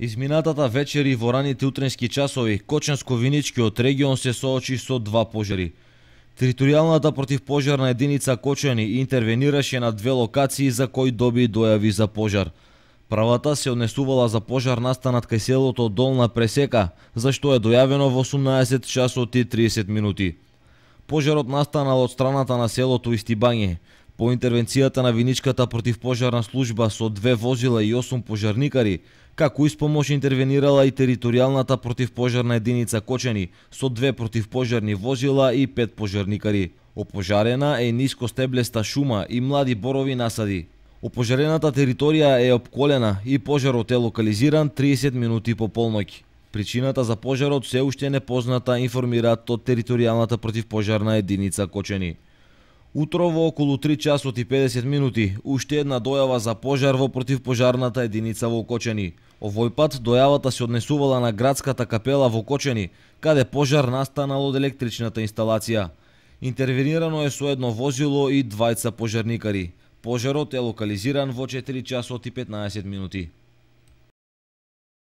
Изминатата вечер и во раните утренски часови, коченско од регион се соочи со два пожари. Територијалната противпожарна единица Кочени интервенираше на две локации за кои доби дојави за пожар. Правата се однесувала за пожар настанат кај селото Долна Пресека, за што е дојавено во 18 часот и 30 минути. Пожарот настанал од страната на селото Истибање. По интервенцијата на Виничката противпожарна служба со две возила и 8 пожарникари, како испомош интервенирала и територијалната противпожарна единица Кочени со две противпожарни возила и пет пожарникари. Опожарена е ниско стеблеста шума и млади борови насади. Опожарената територија е обколена и пожарот е локализиран 30 минути по полноќ. Причината за пожарот се уште не позната информираат од територијалната противпожарна единица Кочени. Утро во околу 3 часот и 50 минути, уште една дојава за пожар во противпожарната единица во Кочени. Овој пат дојавата се однесувала на градската капела во Кочени, каде пожар настанал од електричната инсталација. Интервенирано е со едно возило и двајца пожарникари. Пожарот е локализиран во 4 часот и 15 минути.